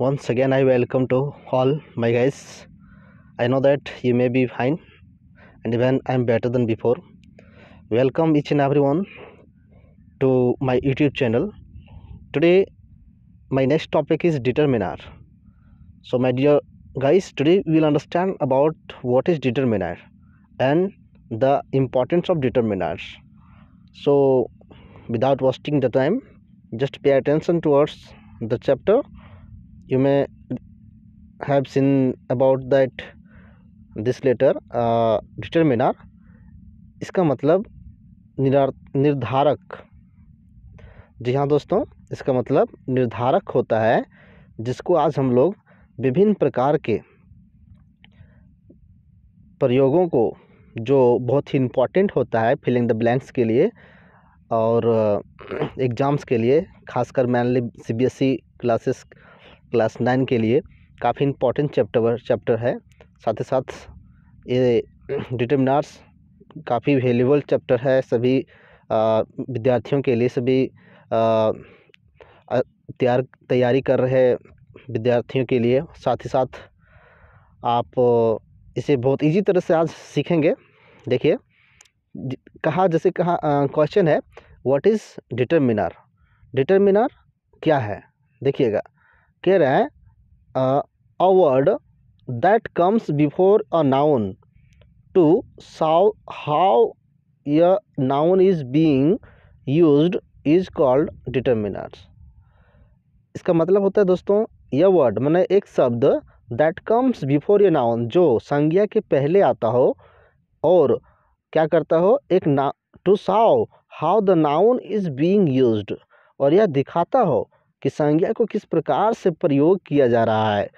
once again i welcome to all my guys i know that you may be fine and even i'm better than before welcome each and everyone to my youtube channel today my next topic is determiner so my dear guys today we will understand about what is determiner and the importance of determiners so without wasting the time just pay attention towards the chapter you may have seen about that this letter uh, determiner इसका मतलब निर्धारक जी हाँ दोस्तों इसका मतलब निर्धारक होता है जिसको आज हम लोग विभिन्न प्रकार के प्रयोगों को जो बहुत ही इम्पॉर्टेंट होता है फिलिंग द ब्लैंक्स के लिए और एग्ज़ाम्स के लिए खासकर mainly C B S E classes class nine के लिए काफ़ी इम्पोर्टेंट चैप्टर चैप्टर है साथ ही साथ ये डिटर्मिनार्स काफ़ी वेल्यूबल चैप्टर है सभी विद्यार्थियों के लिए सभी तैयार तैयारी कर रहे विद्यार्थियों के लिए साथ ही साथ आप इसे बहुत इजी तरह से आज सीखेंगे देखिए कहा जैसे कहा क्वेश्चन है व्हाट इज़ डिटर्मिनार डिटर्मिनार क्या है देखिएगा कह रहा है a word that comes before a noun to show how the noun is being used is called determiners इसका मतलब होता है दोस्तों यह वर्ड मैंने एक शब्द that comes before a noun जो संज्ञा के पहले आता हो और क्या करता हो एक ना to show how the noun is being used और यह दिखाता हो कि संज्ञा को किस प्रकार से प्रयोग किया जा रहा है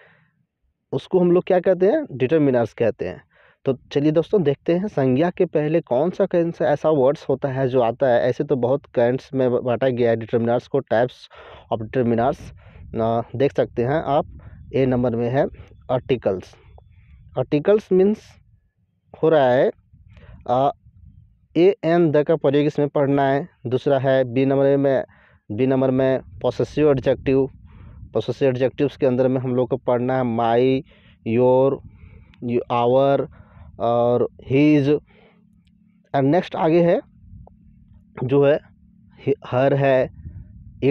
उसको हम लोग क्या कहते हैं डिटर्मिनर्स कहते हैं तो चलिए दोस्तों देखते हैं संज्ञा के पहले कौन सा कौन सा ऐसा वर्ड्स होता है जो आता है ऐसे तो बहुत कैंट्स में बांटा गया है डिटर्मिनर्स को टाइप्स ऑफ डिटर्मिनर्स देख सकते हैं आप ए नंबर में है आर्टिकल्स आर्टिकल्स मीन्स हो रहा है आ, ए एन द का प्रयोग इसमें पढ़ना है दूसरा है बी नंबर में बी नंबर में पॉसेसिव एडजेक्टिव पॉसेसिव एडजेक्टिव्स के अंदर में हम लोग को पढ़ना है माई योर यू आवर और हीज एंड नेक्स्ट आगे है जो है हर है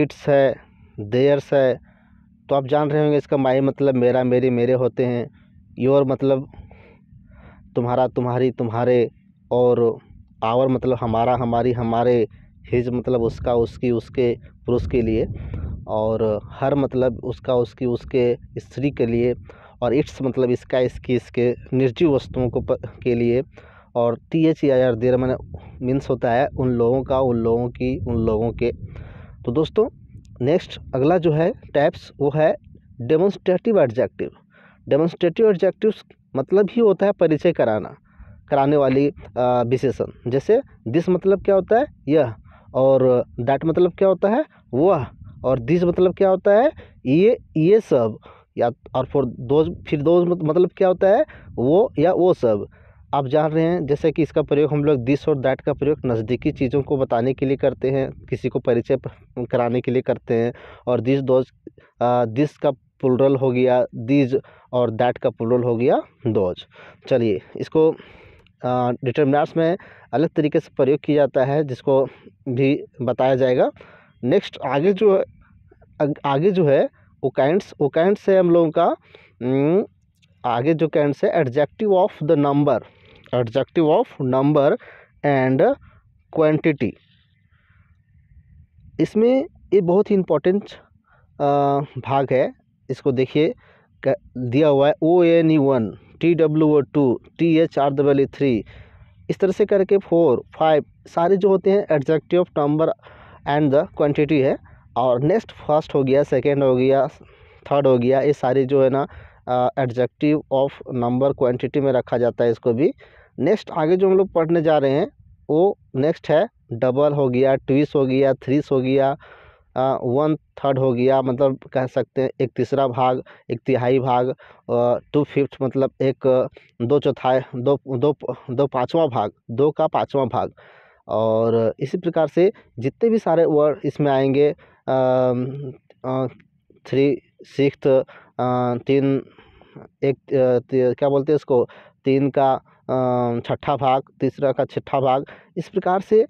इट्स है देयर्स है तो आप जान रहे होंगे इसका माई मतलब मेरा मेरी मेरे होते हैं योर मतलब तुम्हारा तुम्हारी तुम्हारे और आवर मतलब हमारा हमारी हमारे हिज मतलब उसका उसकी उसके पुरुष के लिए और हर मतलब उसका उसकी उसके स्त्री के लिए और इट्स मतलब इसका इसकी इसके निर्जीव वस्तुओं को प, के लिए और T H I R their मैंने मीन्स होता है उन लोगों का उन लोगों की उन लोगों के तो दोस्तों नेक्स्ट अगला जो है टैप्स वो है डेमोन्स्ट्रेटिव एडजेक्टिव डेमोन्स्ट्रेटिव एडजेक्टिव मतलब ही होता है परिचय कराना कराने वाली विशेषण जैसे दिस मतलब क्या होता है यह और दैट मतलब क्या होता है वह और दिस मतलब क्या होता है ये ये सब या और फॉर दोज फिर दोज मतलब क्या होता है वो या वो सब आप जान रहे हैं जैसे कि इसका प्रयोग हम लोग दिस और दैट का प्रयोग नज़दीकी चीज़ों को बताने के लिए करते हैं किसी को परिचय कराने के लिए करते हैं और दिस दोज दिस का पुलरल हो गया दिज और दैट का पुलरल हो गया दोज चलिए इसको डिटर्मिनार्स में अलग तरीके से प्रयोग किया जाता है जिसको भी बताया जाएगा नेक्स्ट आगे जो आगे जो है ओकाइंट्स ओकाइंट्स है हम लोगों का आगे जो कैंट्स है adjective of the number adjective of number and quantity इसमें ये बहुत ही इम्पोर्टेंट भाग है इसको देखिए दिया हुआ है O N E one T W O two T H R double E three इस तरह से करके फोर फाइव सारे जो होते हैं adjective number and the quantity है और नेक्स्ट फर्स्ट हो गया सेकेंड हो गया थर्ड हो गया ये सारे जो है ना एडजेक्टिव ऑफ नंबर क्वांटिटी में रखा जाता है इसको भी नेक्स्ट आगे जो हम लोग पढ़ने जा रहे हैं वो नेक्स्ट है डबल हो गया ट्विस हो गया थ्रीस हो गया वन थर्ड हो गया मतलब कह सकते हैं एक तीसरा भाग एक तिहाई भाग टू फिफ्थ मतलब एक दो चौथाई दो दो दो पाँचवा भाग दो का पाँचवा भाग और इसी प्रकार से जितने भी सारे वर्ड इसमें आएंगे थ्री सिक्स तीन एक क्या बोलते हैं इसको तीन का छठा भाग तीसरा का छठा भाग इस प्रकार से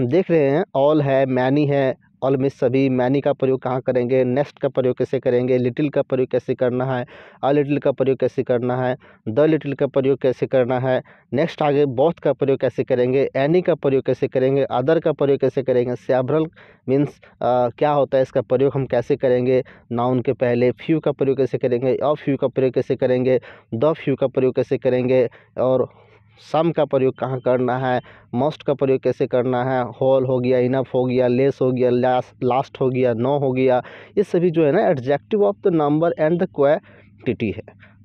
देख रहे हैं ऑल है मैनी है ऑल मिस सभी मैनी का प्रयोग कहाँ करेंगे नेक्स्ट का प्रयोग कैसे करेंगे लिटिल का प्रयोग कैसे करना है अ लिटिल का प्रयोग कैसे करना है द लिटिल का प्रयोग कैसे करना है नेक्स्ट आगे बॉथ का प्रयोग कैसे करेंगे एनी का प्रयोग कैसे करेंगे अदर का प्रयोग कैसे करेंगे सेवरल मीन्स क्या होता है इसका प्रयोग हम कैसे करेंगे नाउन के पहले फ्यू का प्रयोग कैसे करेंगे अ फ्यू का प्रयोग कैसे करेंगे द फ्यू का प्रयोग कैसे करेंगे और सम का प्रयोग कहाँ करना है मोस्ट का प्रयोग कैसे करना है होल हो गया इनफ हो गया लेस हो गया लास्ट लास्ट हो गया नो हो गया ये सभी जो है ना adjective of the number and the quantity है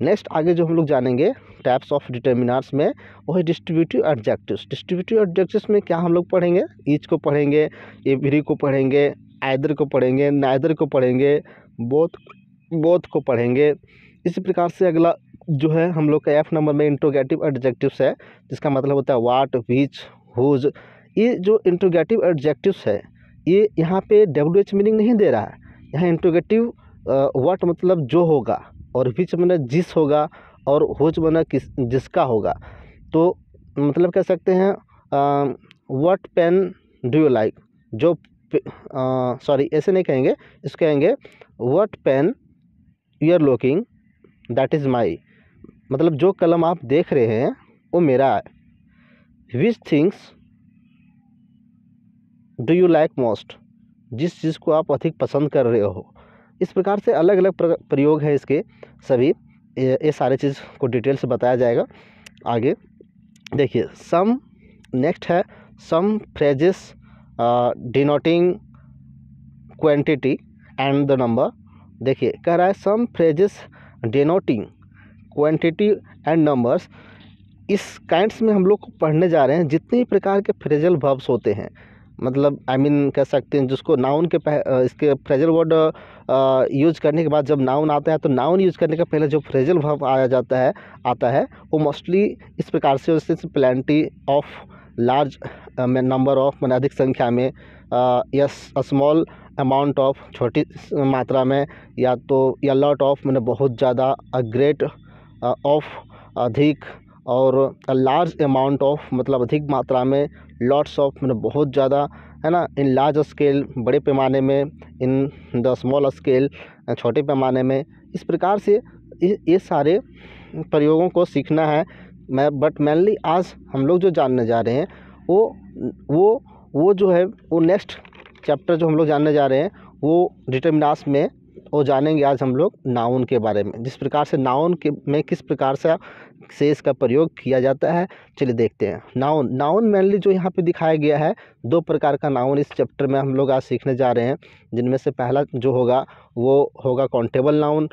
नेक्स्ट आगे जो हम लोग जानेंगे टाइप्स ऑफ डिटर्मिनार्स में वही डिस्ट्रीब्यूटिव एडजेक्टिव डिस्ट्रीब्यूटिव एडजेक्टिव में क्या हम लोग पढ़ेंगे ईच को पढ़ेंगे एवरी को पढ़ेंगे आइदर को पढ़ेंगे नाइदर को पढ़ेंगे बोथ बोथ को पढ़ेंगे इसी प्रकार से अगला जो है हम लोग का एफ नंबर में इंट्रोगेटिव एडजेक्टिव्स है जिसका मतलब होता है वाट विच हुज ये जो इंट्रोगेटिव एडजेक्टिव्स है ये यहाँ पे डब्ल्यू एच मीनिंग नहीं दे रहा है यहाँ इंट्रोगेटिव वाट मतलब जो होगा और विच मना जिस होगा और हुज मना किस जिसका होगा तो मतलब कह सकते हैं what pen do you like जो सॉरी ऐसे नहीं कहेंगे इसको कहेंगे what pen you are looking that is my मतलब जो कलम आप देख रहे हैं वो मेरा है which things do you like most जिस चीज़ को आप अधिक पसंद कर रहे हो इस प्रकार से अलग अलग प्रयोग है इसके सभी ये सारे चीज़ को डिटेल से बताया जाएगा आगे देखिए सम नेक्स्ट है some phrases denoting quantity and the number देखिए कह रहा है some phrases denoting quantity and numbers इस काइंड्स में हम लोग पढ़ने जा रहे हैं जितने प्रकार के फ्रेजल वर्ब्स होते हैं मतलब आई I मीन mean, कह सकते हैं जिसको नाउन के पह इसके फ्रेजल वर्ड यूज करने के बाद जब नाउन आता है तो नाउन यूज करने का पहले जो फ्रेजल वर्ब आया जाता है आता है वो मोस्टली इस प्रकार से हैं plenty of large number of मैंने अधिक संख्या में यस स्मॉल अमाउंट ऑफ छोटी मात्रा में या तो या लॉट ऑफ मैंने बहुत ज़्यादा अ ग्रेट ऑफ अधिक और लार्ज अमाउंट ऑफ मतलब अधिक मात्रा में लॉट्स ऑफ मैंने बहुत ज़्यादा है ना इन लार्ज स्केल बड़े पैमाने में इन द स्मॉल स्केल छोटे पैमाने में इस प्रकार से ये सारे प्रयोगों को सीखना है मैं बट मेनली आज हम लोग जो जानने जा रहे हैं वो वो वो जो है वो नेक्स्ट चैप्टर जो हम लोग जानने जा रहे हैं वो डिटर्मिनास में वो जानेंगे आज हम लोग नाउन के बारे में जिस प्रकार से नाउन के में किस प्रकार से से इसका प्रयोग किया जाता है चलिए देखते हैं नाउन नाउन मेनली जो यहाँ पे दिखाया गया है दो प्रकार का नाउन इस चैप्टर में हम लोग आज सीखने जा रहे हैं जिनमें से पहला जो होगा वो होगा काउंटेबल नाउन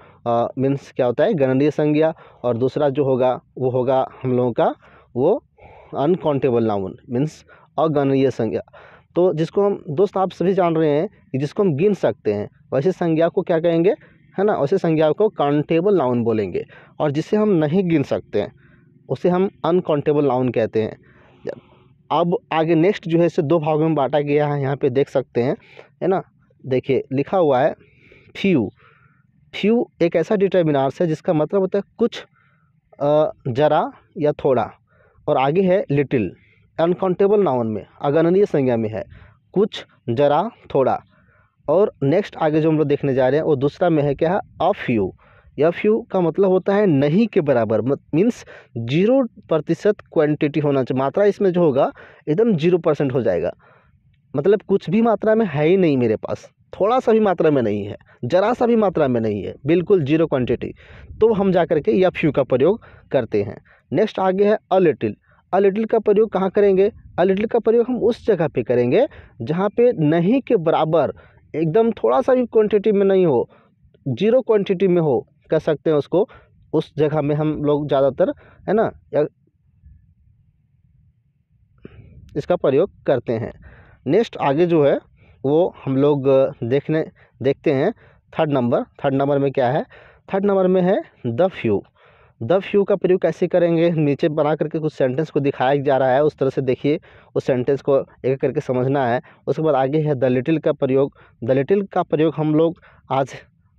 मीन्स क्या होता है गणनीय संज्ञा और दूसरा जो होगा वो होगा हम लोगों का वो अनकाउंटेबल नाउन मीन्स अगणनीय संज्ञा तो जिसको हम दोस्त आप सभी जान रहे हैं कि जिसको हम गिन सकते हैं वैसे संज्ञा को क्या कहेंगे है ना वैसे संज्ञा को काउंटेबल नाउन बोलेंगे और जिसे हम नहीं गिन सकते हैं उसे हम अनकाउंटेबल नाउन कहते हैं अब आगे नेक्स्ट जो है इसे दो भागों में बांटा गया है यहाँ पे देख सकते हैं है ना देखिए लिखा हुआ है फ्यू फ्यू एक ऐसा डिटर्मिनार्स है जिसका मतलब होता है कुछ ज़रा या थोड़ा और आगे है लिटिल अनकाउंटेबल नाउन में अगणनीय संज्ञा में है कुछ जरा थोड़ा और नेक्स्ट आगे जो हम लोग देखने जा रहे हैं वो दूसरा में है क्या है ऑफ यू एफ यू का मतलब होता है नहीं के बराबर मीन्स जीरो प्रतिशत क्वान्टिटी होना चाहिए मात्रा इसमें जो होगा एकदम जीरो परसेंट हो जाएगा मतलब कुछ भी मात्रा में है ही नहीं मेरे पास थोड़ा सा भी मात्रा में नहीं है ज़रा सा भी मात्रा में नहीं है बिल्कुल जीरो क्वान्टिटी तो हम जा करके एफ यू का प्रयोग करते हैं नेक्स्ट आगे है अ लिटिल अ लिटिल का प्रयोग कहाँ करेंगे अ लिटिल का प्रयोग हम उस जगह पे करेंगे जहाँ पे नहीं के बराबर एकदम थोड़ा सा भी क्वांटिटी में नहीं हो जीरो क्वांटिटी में हो कह सकते हैं उसको उस जगह में हम लोग ज़्यादातर है ना इसका प्रयोग करते हैं नेक्स्ट आगे जो है वो हम लोग देखने देखते हैं थर्ड नंबर थर्ड नंबर में क्या है थर्ड नंबर में है द फ्यू द फ्यू का प्रयोग कैसे करेंगे नीचे बना करके कुछ सेंटेंस को दिखाया जा रहा है उस तरह से देखिए उस सेंटेंस को एक करके समझना है उसके बाद आगे है द लिटिल का प्रयोग द लिटिल का प्रयोग हम लोग आज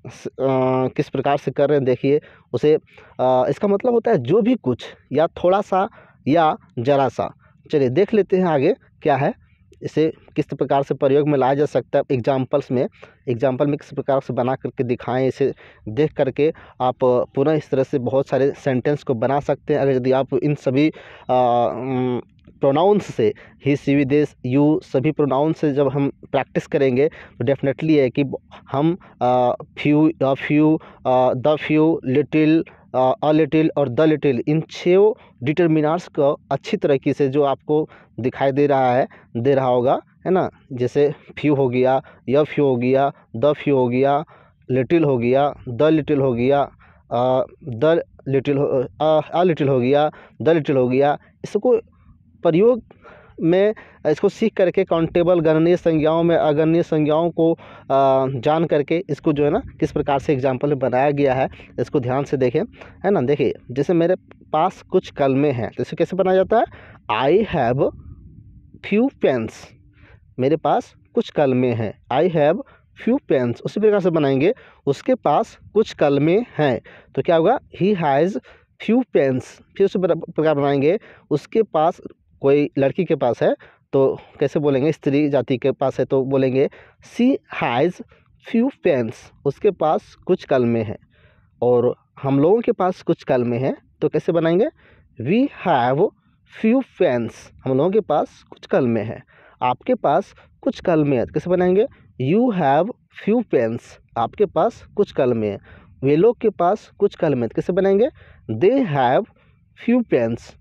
आ, किस प्रकार से कर रहे हैं देखिए उसे आ, इसका मतलब होता है जो भी कुछ या थोड़ा सा या ज़रा सा चलिए देख लेते हैं आगे क्या है इसे किस प्रकार से प्रयोग में लाया जा सकता है एग्जाम्पल्स में एग्जाम्पल में किस प्रकार से बना करके दिखाएं इसे देख करके आप पुनः इस तरह से बहुत सारे सेंटेंस को बना सकते हैं अगर यदि आप इन सभी प्रोनाउंस से he she we they you सभी प्रोनाउंस से जब हम प्रैक्टिस करेंगे तो डेफिनेटली है कि हम few the few the few little a little और द लिटिल इन छः डिटर्मिनार्स को अच्छी तरीके से जो आपको दिखाई दे रहा है दे रहा होगा है ना जैसे फ्यू हो गया य फ्यू हो गया द फ्यू हो गया लिटिल हो गया द लिटिल हो गया द लिटिल अ लिटिल हो गया द लिटिल हो गया इसको प्रयोग में इसको सीख करके काउंटेबल गणनीय संज्ञाओं में अगणनीय संज्ञाओं को जान करके इसको जो है ना किस प्रकार से एग्जाम्पल में बनाया गया है इसको ध्यान से देखें है ना देखिए जैसे मेरे पास कुछ कलमे हैं तो इसे कैसे बनाया जाता है आई हैव फ्यू पेंस मेरे पास कुछ कलमे हैं आई हैव फ्यू पेंस उसी प्रकार से बनाएंगे उसके पास कुछ कलमे हैं तो क्या होगा ही हैज़ फ्यू पेंस फिर उसी प्रकार बनाएंगे उसके पास कोई लड़की के पास है तो कैसे बोलेंगे स्त्री जाति के पास है तो बोलेंगे सी हैज़ फ्यू पेंस उसके पास कुछ कलमे हैं और हम लोगों के पास कुछ कलमे हैं तो कैसे बनाएंगे वी हैव फ्यू पेंस हम लोगों के पास कुछ कलमे हैं आपके पास कुछ कलमे हैं तो कैसे बनाएंगे यू हैव फ्यू पेन्स आपके पास कुछ कलमे हैं वे लोग के पास कुछ कलमे हैं तो कैसे बनाएंगे दे हैव फ्यू पेंस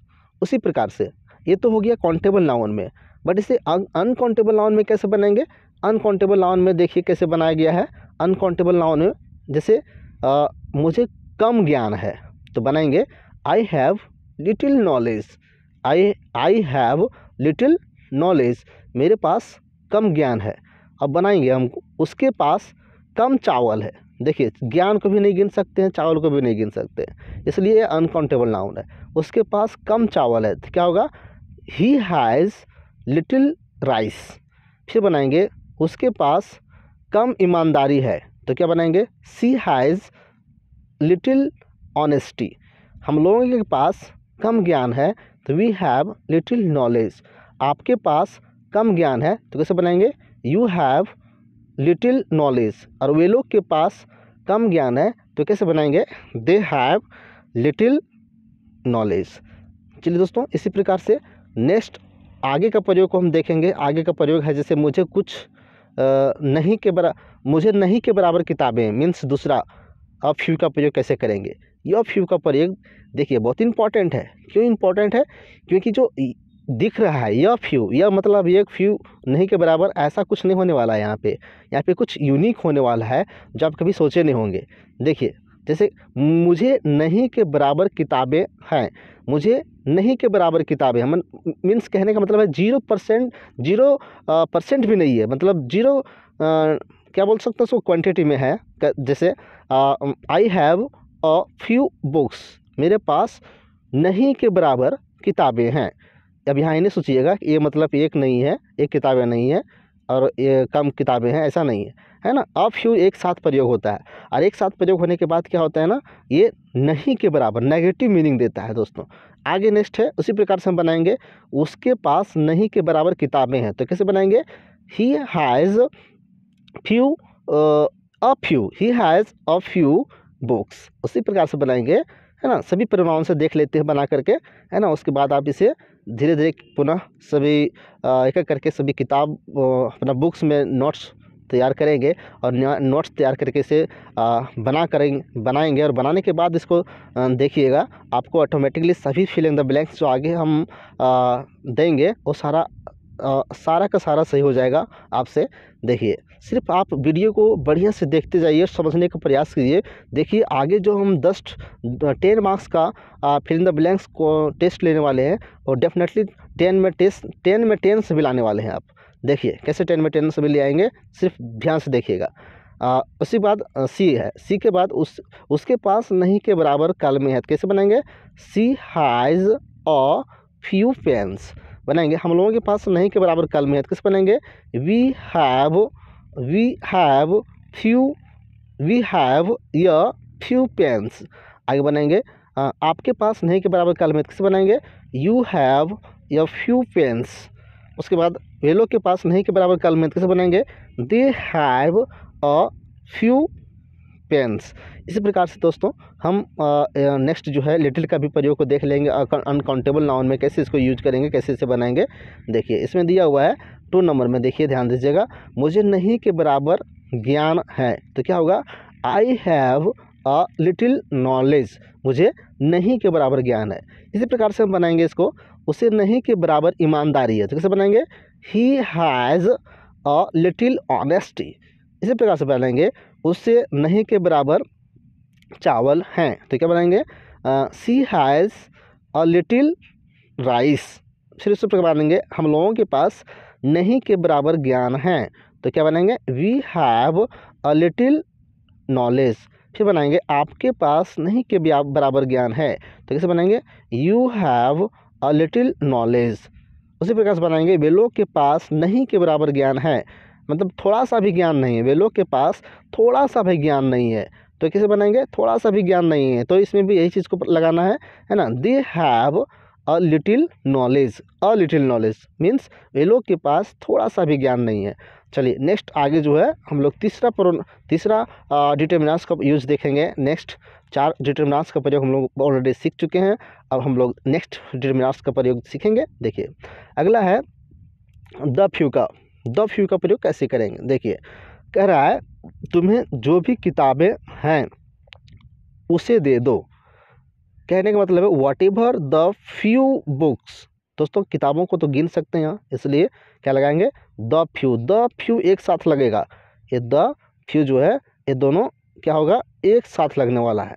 उसी प्रकार से ये तो हो गया काउंटेबल नाउन में बट इसे अनकाउंटेबल नाउन में कैसे बनाएंगे अनकाउंटेबल नाउन में देखिए कैसे बनाया गया है अनकाउंटेबल नाउन में जैसे आ, मुझे कम ज्ञान है तो बनाएंगे I have little knowledge I I have little knowledge मेरे पास कम ज्ञान है अब बनाएंगे हम उसके पास कम चावल है देखिए ज्ञान को भी नहीं गिन सकते हैं चावल को भी नहीं गिन सकते हैं इसलिए अनकाउंटेबल नाउन है उसके पास कम चावल है तो क्या होगा ही हैज़ लिटिल राइस फिर बनाएंगे उसके पास कम ईमानदारी है तो क्या बनाएंगे सी हैज़ लिटिल ऑनेस्टी हम लोगों के पास कम ज्ञान है तो वी हैव लिटिल नॉलेज आपके पास कम ज्ञान है तो कैसे बनाएंगे यू हैव लिटिल नॉलेज और वे लोग के पास कम ज्ञान है तो कैसे बनाएंगे दे हैव लिटिल नॉलेज चलिए दोस्तों इसी प्रकार से नेक्स्ट आगे का प्रयोग को हम देखेंगे आगे का प्रयोग है जैसे मुझे कुछ नहीं के बरा मुझे नहीं के बराबर किताबें मीन्स दूसरा ऑफ फ्यू का प्रयोग कैसे करेंगे यह फ्यू का प्रयोग देखिए बहुत इंपॉर्टेंट है क्यों इंपॉर्टेंट है क्योंकि जो दिख रहा है यह फ्यू यह मतलब एक फ्यू नहीं के बराबर ऐसा कुछ नहीं होने वाला है यहाँ पे यहाँ पे कुछ यूनिक होने वाला है जो आप कभी सोचे नहीं होंगे देखिए जैसे मुझे नहीं के बराबर किताबें हैं मुझे नहीं के बराबर किताबें हम मीन्स कहने का मतलब है जीरो परसेंट जीरो परसेंट भी नहीं है मतलब जीरो क्या बोल सकते हैं उसको क्वांटिटी में है जैसे I have a few books मेरे पास नहीं के बराबर किताबें हैं अब यहाँ इन्हें सोचिएगा ये मतलब एक नहीं है एक किताबें नहीं है और ये कम किताबें हैं ऐसा नहीं है है ना अ फ्यू एक साथ प्रयोग होता है और एक साथ प्रयोग होने के बाद क्या होता है ना ये नहीं के बराबर नेगेटिव मीनिंग देता है दोस्तों आगे नेक्स्ट है उसी प्रकार से हम बनाएंगे उसके पास नहीं के बराबर किताबें हैं तो कैसे बनाएंगे he has few a few he has a few books उसी प्रकार से बनाएंगे है ना सभी परिमाण से देख लेते हैं बना करके है ना उसके बाद आप इसे धीरे धीरे पुनः सभी uh, एक एक करके सभी किताब uh, अपना बुक्स में नोट्स तैयार करेंगे और नोट्स तैयार करके इसे बना करें बनाएंगे और बनाने के बाद इसको देखिएगा आपको ऑटोमेटिकली सभी फिलिंग द ब्लैंक्स जो आगे हम देंगे वो सारा सारा का सारा सही हो जाएगा आपसे देखिए सिर्फ आप वीडियो को बढ़िया से देखते जाइए समझने का प्रयास कीजिए देखिए आगे जो हम दस टेन मार्क्स का फिल इन द ब्लैंक्स को टेस्ट लेने वाले हैं और डेफिनेटली टेन में टेस्ट टेन में टेन से भी लाने वाले हैं आप देखिए कैसे टेन में टेन सभी ले आएंगे सिर्फ ध्यान से देखिएगा उसके बाद सी है सी के बाद उस उसके पास नहीं के बराबर कालमी है तो कैसे बनाएंगे she has a few pens बनाएंगे हम लोगों के पास नहीं के बराबर कालमी है तो कैसे बनाएंगे we have we have few we have a few pens आगे बनाएंगे आपके पास नहीं के बराबर कालमी है तो कैसे बनाएंगे you have a few pens उसके बाद वे लोग के पास नहीं के बराबर कल में कैसे बनाएंगे they have a few pens इसी प्रकार से दोस्तों हम नेक्स्ट जो है लिटिल का भी प्रयोग को देख लेंगे अनकाउंटेबल नाउन में कैसे इसको यूज करेंगे कैसे इसे बनाएंगे देखिए इसमें दिया हुआ है टू नंबर में देखिए ध्यान दीजिएगा मुझे नहीं के बराबर ज्ञान है तो क्या होगा I have a little knowledge मुझे नहीं के बराबर ज्ञान है इसी प्रकार से हम बनाएंगे इसको उसे नहीं के बराबर ईमानदारी है तो कैसे बनाएंगे he has a little honesty इसी प्रकार से बनाएंगे उससे नहीं के बराबर चावल हैं तो क्या बनाएंगे she has a little rice फिर इस प्रकार बनाएंगे हम लोगों के पास नहीं के बराबर ज्ञान है तो क्या बनाएंगे we have a little knowledge फिर बनाएंगे आपके पास नहीं के बराबर ज्ञान है तो कैसे बनाएंगे you have a little knowledge उसी प्रकार से बनाएंगे वे लोग के पास नहीं के बराबर ज्ञान है मतलब थोड़ा सा भी ज्ञान नहीं है वे लोग के पास थोड़ा सा भी ज्ञान नहीं है तो कैसे बनाएंगे थोड़ा सा भी ज्ञान नहीं है तो इसमें भी यही चीज़ को लगाना है है ना they have a little knowledge a little knowledge means ये लोग के पास थोड़ा सा भी ज्ञान नहीं है चलिए नेक्स्ट आगे जो है हम लोग तीसरा प्रो तीसरा डिटर्मिनास का यूज देखेंगे नेक्स्ट चार डिटर्मिनास का प्रयोग हम लोग ऑलरेडी सीख चुके हैं अब हम लोग नेक्स्ट डिटर्मिनास का प्रयोग सीखेंगे देखिए अगला है द फ्यू का द फ्यू का प्रयोग कैसे करेंगे देखिए कह रहा है तुम्हें जो भी किताबें हैं उसे दे दो कहने का मतलब है whatever the few books दोस्तों किताबों को तो गिन सकते हैं इसलिए क्या लगाएंगे द फ्यू द फ्यू एक साथ लगेगा ये द फ्यू जो है ये दोनों क्या होगा एक साथ लगने वाला है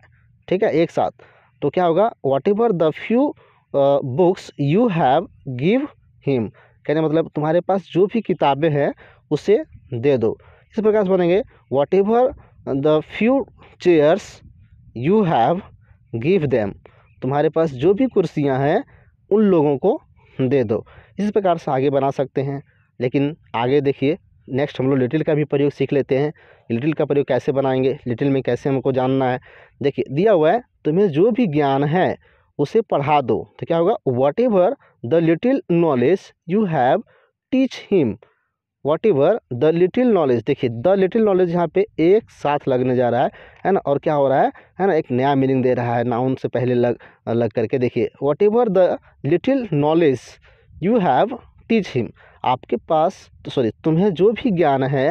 ठीक है एक साथ तो क्या होगा whatever the few books you have give him कहने मतलब तुम्हारे पास जो भी किताबें हैं उसे दे दो इस प्रकार से बनेंगे whatever the few chairs you have give them तुम्हारे पास जो भी कुर्सियाँ हैं उन लोगों को दे दो इस प्रकार से आगे बना सकते हैं लेकिन आगे देखिए नेक्स्ट हम लोग लिटिल का भी प्रयोग सीख लेते हैं लिटिल का प्रयोग कैसे बनाएंगे लिटिल में कैसे हमको जानना है देखिए दिया हुआ है तुम्हें जो भी ज्ञान है उसे पढ़ा दो तो क्या होगा whatever the little knowledge you have teach him whatever the little knowledge देखिए द लिटिल नॉलेज यहाँ पे एक साथ लगने जा रहा है है ना और क्या हो रहा है है ना एक नया मीनिंग दे रहा है नाउन से पहले लग लग करके देखिए whatever the little knowledge you have teach him आपके पास तो सॉरी तुम्हें जो भी ज्ञान है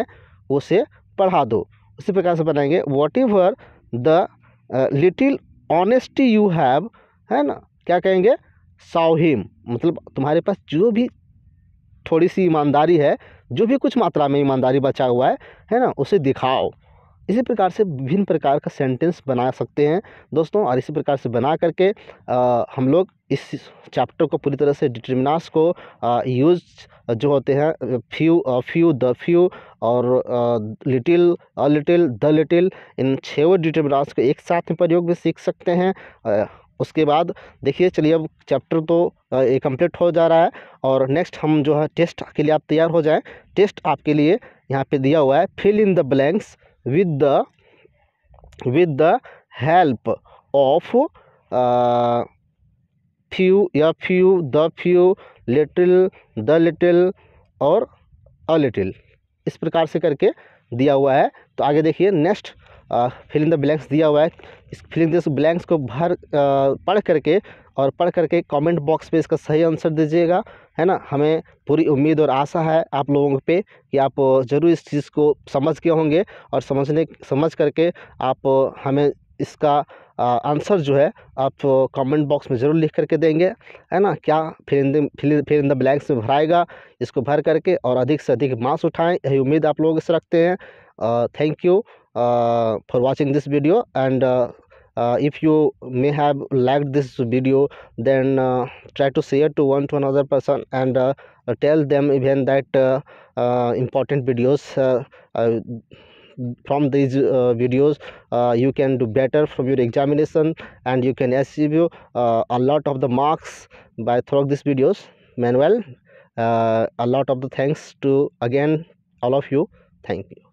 उसे पढ़ा दो उसी प्रकार से बनाएंगे whatever the little honesty you have है ना क्या कहेंगे साव हिम मतलब तुम्हारे पास जो भी थोड़ी सी ईमानदारी है जो भी कुछ मात्रा में ईमानदारी बचा हुआ है है ना उसे दिखाओ इसी प्रकार से विभिन्न प्रकार का सेंटेंस बना सकते हैं दोस्तों और इसी प्रकार से बना करके आ, हम लोग इस चैप्टर को पूरी तरह से डिटर्मिनास को यूज जो होते हैं फ्यू फ्यू द फ्यू और little a little the little इन छः डिटर्मिनास को एक साथ में प्रयोग भी सीख सकते हैं आ, उसके बाद देखिए चलिए अब चैप्टर तो कंप्लीट हो जा रहा है और नेक्स्ट हम जो है टेस्ट के लिए आप तैयार हो जाए टेस्ट आपके लिए यहाँ पे दिया हुआ है fill in the blanks with the with the help of few या few the few little the little और अ लिटिल इस प्रकार से करके दिया हुआ है तो आगे देखिए next fill in the blanks दिया हुआ है इस फिल इन द ब्लैंक्स को भर पढ़ करके और पढ़ करके कमेंट बॉक्स पे इसका सही आंसर दीजिएगा है ना हमें पूरी उम्मीद और आशा है आप लोगों पे कि आप ज़रूर इस चीज़ को समझ के होंगे और समझने समझ करके आप हमें इसका आंसर जो है आप कमेंट बॉक्स में ज़रूर लिख करके देंगे है ना क्या फिर इन फिर इन द ब्लैंक्स में भराएगा इसको भर करके और अधिक से अधिक मार्क्स उठाएं यही उम्मीद आप लोगों से रखते हैं thank you Uh, for watching this video and uh, uh, if you may have liked this video then uh, try to share to one to another person and uh, tell them even that uh, important videos from these videos you can do better from your examination and you can achieve a lot of the marks by through these videos manuel a lot of the thanks to again all of you thank you